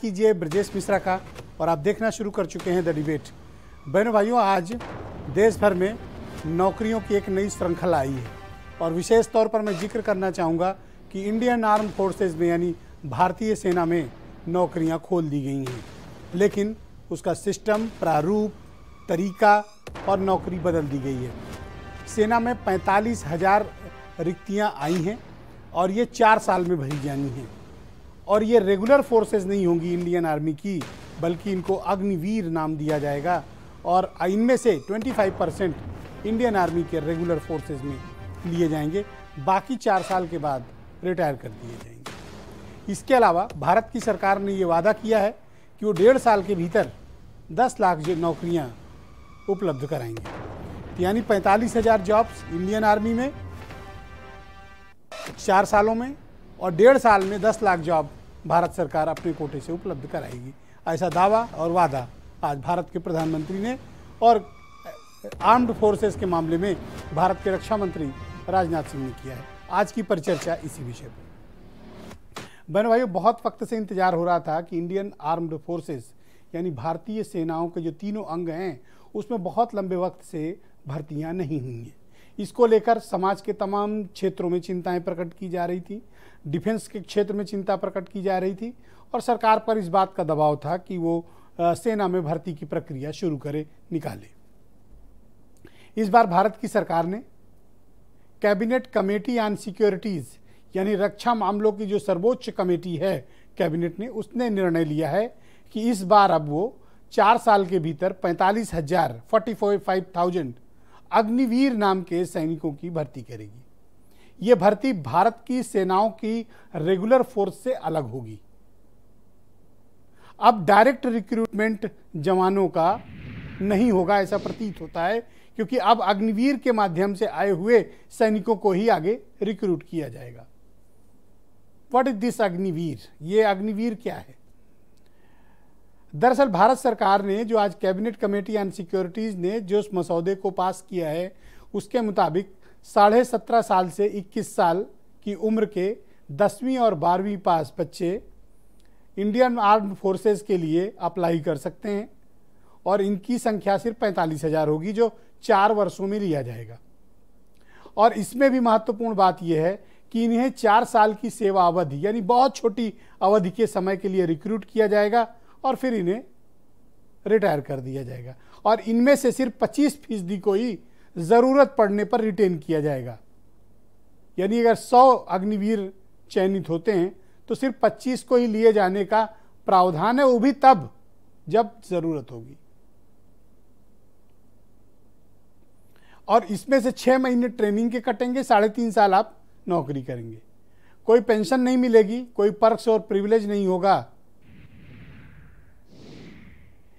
कीजिए ब्रजेश मिश्रा का और आप देखना शुरू कर चुके हैं द डिबेट बहनों भाइयों आज देश भर में नौकरियों की एक नई श्रृंखला आई है और विशेष तौर पर मैं जिक्र करना चाहूँगा कि इंडियन आर्म फोर्सेज में यानी भारतीय सेना में नौकरियाँ खोल दी गई हैं लेकिन उसका सिस्टम प्रारूप तरीका और नौकरी बदल दी गई है सेना में पैंतालीस हज़ार रिक्तियाँ आई हैं और ये चार साल में भरी जानी हैं और ये रेगुलर फोर्सेस नहीं होंगी इंडियन आर्मी की बल्कि इनको अग्निवीर नाम दिया जाएगा और इनमें से 25 परसेंट इंडियन आर्मी के रेगुलर फोर्सेज में लिए जाएंगे बाकी चार साल के बाद रिटायर कर दिए जाएंगे इसके अलावा भारत की सरकार ने ये वादा किया है कि वो डेढ़ साल के भीतर 10 लाख नौकरियां उपलब्ध कराएंगे तो यानी पैंतालीस हज़ार जॉब्स इंडियन आर्मी में चार सालों में और डेढ़ साल में 10 लाख जॉब भारत सरकार अपने कोटे से उपलब्ध कराएगी ऐसा दावा और वादा आज भारत के प्रधानमंत्री ने और आर्म्ड फोर्सेस के मामले में भारत के रक्षा मंत्री राजनाथ सिंह ने किया है आज की परिचर्चा इसी विषय पर बहन भाइयों बहुत वक्त से इंतजार हो रहा था कि इंडियन आर्म्ड फोर्सेस यानी भारतीय सेनाओं के जो तीनों अंग हैं उसमें बहुत लंबे वक्त से भर्तियां नहीं हुई हैं इसको लेकर समाज के तमाम क्षेत्रों में चिंताएं प्रकट की जा रही थी डिफेंस के क्षेत्र में चिंता प्रकट की जा रही थी और सरकार पर इस बात का दबाव था कि वो सेना में भर्ती की प्रक्रिया शुरू करे निकाले इस बार भारत की सरकार ने कैबिनेट कमेटी ऑन सिक्योरिटीज़ यानी रक्षा मामलों की जो सर्वोच्च कमेटी है कैबिनेट ने उसने निर्णय लिया है कि इस बार अब वो चार साल के भीतर पैंतालीस हजार forty four five thousand Agniveer नाम के सैनिकों की भर्ती करेगी ये भर्ती भारत की सेनाओं की रेगुलर फोर्स से अलग होगी अब डायरेक्ट रिक्रूटमेंट जवानों का नहीं होगा ऐसा प्रतीत होता है क्योंकि अब अग्निवीर के माध्यम से आए हुए सैनिकों को ही आगे रिक्रूट किया जाएगा वट इज दिस अग्निवीर ये अग्निवीर क्या है दरअसल भारत सरकार ने जो आज कैबिनेट कमेटी ऑन सिक्योरिटीज़ ने जो उस मसौदे को पास किया है उसके मुताबिक साढ़े सत्रह साल से इक्कीस साल की उम्र के दसवीं और बारहवीं पास बच्चे इंडियन आर्म्ड फोर्सेस के लिए अप्लाई कर सकते हैं और इनकी संख्या सिर्फ पैंतालीस हज़ार होगी जो चार वर्षों में लिया जाएगा और इसमें भी महत्वपूर्ण बात यह है कि इन्हें चार साल की सेवा अवधि यानी बहुत छोटी अवधि के समय के लिए रिक्रूट किया जाएगा और फिर इन्हें रिटायर कर दिया जाएगा और इनमें से सिर्फ पच्चीस फीसदी को ही ज़रूरत पड़ने पर रिटेन किया जाएगा यानी अगर 100 अग्निवीर चयनित होते हैं तो सिर्फ 25 को ही लिए जाने का प्रावधान है वो भी तब जब ज़रूरत होगी और इसमें से छह महीने ट्रेनिंग के कटेंगे साढ़े तीन साल आप नौकरी करेंगे कोई पेंशन नहीं मिलेगी कोई पर्क्स और प्रिविलेज नहीं होगा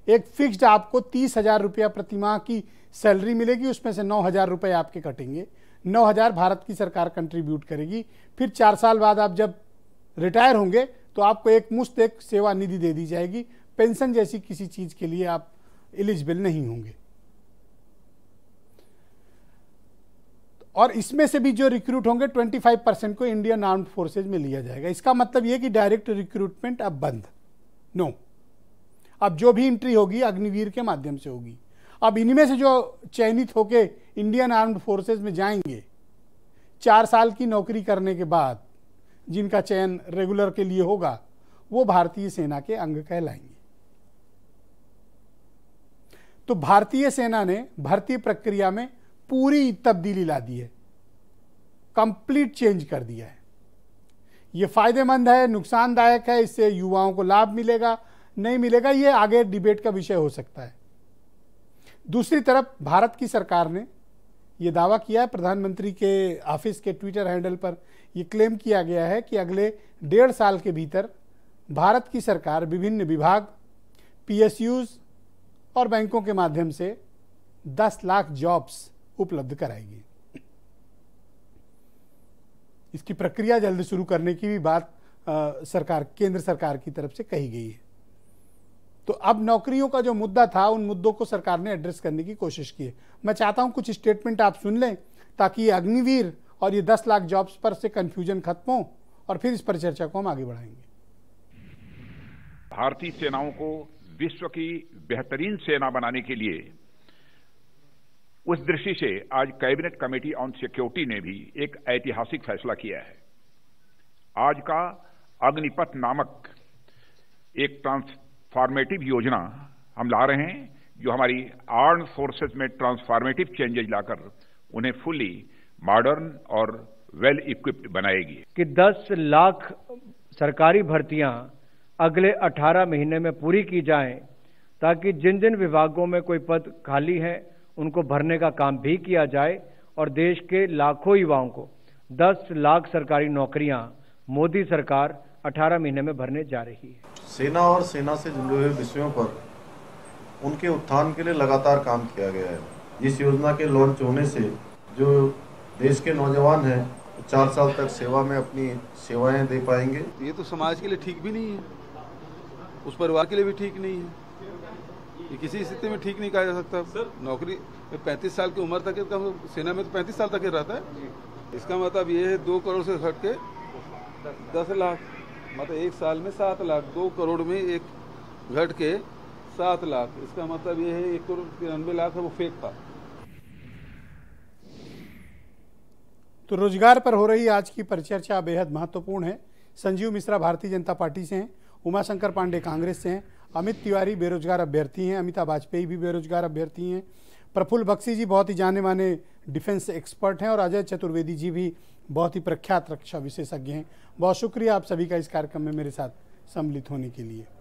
एक फिक्स्ड आपको तीस हजार रुपया प्रतिमाह की सैलरी मिलेगी उसमें से नौ हज़ार रुपये आपके कटेंगे नौ हज़ार भारत की सरकार कंट्रीब्यूट करेगी फिर चार साल बाद आप जब रिटायर होंगे तो आपको एक मुश्त एक सेवा निधि दे दी जाएगी पेंशन जैसी किसी चीज़ के लिए आप एलिजिबल नहीं होंगे और इसमें से भी जो रिक्रूट होंगे 25 परसेंट को इंडियन आर्म्ड फोर्सेज में लिया जाएगा इसका मतलब यह कि डायरेक्ट रिक्रूटमेंट अब बंद नो अब जो भी एंट्री होगी अग्निवीर के माध्यम से होगी अब इनमें से जो चयनित होके इंडियन आर्म्ड फोर्सेज में जाएंगे चार साल की नौकरी करने के बाद जिनका चयन रेगुलर के लिए होगा वो भारतीय सेना के अंग कहलाएंगे तो भारतीय सेना ने भर्ती प्रक्रिया में पूरी तब्दीली ला दी है कंप्लीट चेंज कर दिया है ये फायदेमंद है नुकसानदायक है इससे युवाओं को लाभ मिलेगा नहीं मिलेगा ये आगे डिबेट का विषय हो सकता है दूसरी तरफ भारत की सरकार ने यह दावा किया है प्रधानमंत्री के ऑफिस के ट्विटर हैंडल पर यह क्लेम किया गया है कि अगले डेढ़ साल के भीतर भारत की सरकार विभिन्न विभाग पीएसयूज और बैंकों के माध्यम से 10 लाख जॉब्स उपलब्ध कराएगी इसकी प्रक्रिया जल्द शुरू करने की भी बात आ, सरकार केंद्र सरकार की तरफ से कही गई है तो अब नौकरियों का जो मुद्दा था उन मुद्दों को सरकार ने एड्रेस करने की कोशिश की है मैं चाहता हूँ कुछ स्टेटमेंट आप सुन लें ताकि ये अग्निवीर और ये दस लाख जॉब्स पर से कन्फ्यूजन खत्म हो और फिर इस पर चर्चा को हम आगे बढ़ाएंगे भारतीय सेनाओं को विश्व की बेहतरीन सेना बनाने के लिए उस दृष्टि से आज कैबिनेट कमेटी ऑन सिक्योरिटी ने भी एक ऐतिहासिक फैसला किया है आज का अग्निपथ नामक एक ट्रांस ट्रांसफॉर्मेटिव योजना हम ला रहे हैं जो हमारी आर्म फोर्सेज में ट्रांसफॉर्मेटिव चेंजेज लाकर उन्हें फुली मॉडर्न और वेल इक्विप्ड बनाएगी कि 10 लाख सरकारी भर्तियां अगले 18 महीने में पूरी की जाएं ताकि जिन जिन विभागों में कोई पद खाली है उनको भरने का काम भी किया जाए और देश के लाखों युवाओं को 10 लाख सरकारी नौकरियां मोदी सरकार 18 महीने में भरने जा रही है सेना और सेना से जुड़े हुए विषयों पर उनके उत्थान के लिए लगातार काम किया गया है इस योजना के लॉन्च होने से जो देश के नौजवान हैं तो चार साल तक सेवा में अपनी सेवाएं दे पाएंगे ये तो समाज के लिए ठीक भी नहीं है उस परिवार के लिए भी ठीक नहीं है ये किसी स्थिति में ठीक नहीं कहा जा सकता सर नौकरी पैंतीस साल की उम्र तक कम मतलब सेना में तो पैंतीस साल तक ही रहता है इसका मतलब ये है दो करोड़ से घट के दस लाख मतलब एक साल में सात लाख दो करोड़ में एक घट के सात लाख इसका मतलब ये है एक करोड़ तिरानवे लाख है वो फेक था तो रोजगार पर हो रही आज की परिचर्चा बेहद महत्वपूर्ण है संजीव मिश्रा भारतीय जनता पार्टी से हैं उमाशंकर पांडे कांग्रेस से हैं अमित तिवारी बेरोजगार अभ्यर्थी हैं अमिताभ वाजपेयी भी बेरोजगार अभ्यर्थी हैं प्रफुल्ल बख्शी जी बहुत ही जाने माने डिफेंस एक्सपर्ट हैं और अजय चतुर्वेदी जी भी बहुत ही प्रख्यात रक्षा विशेषज्ञ हैं बहुत शुक्रिया आप सभी का इस कार्यक्रम में मेरे साथ सम्मिलित होने के लिए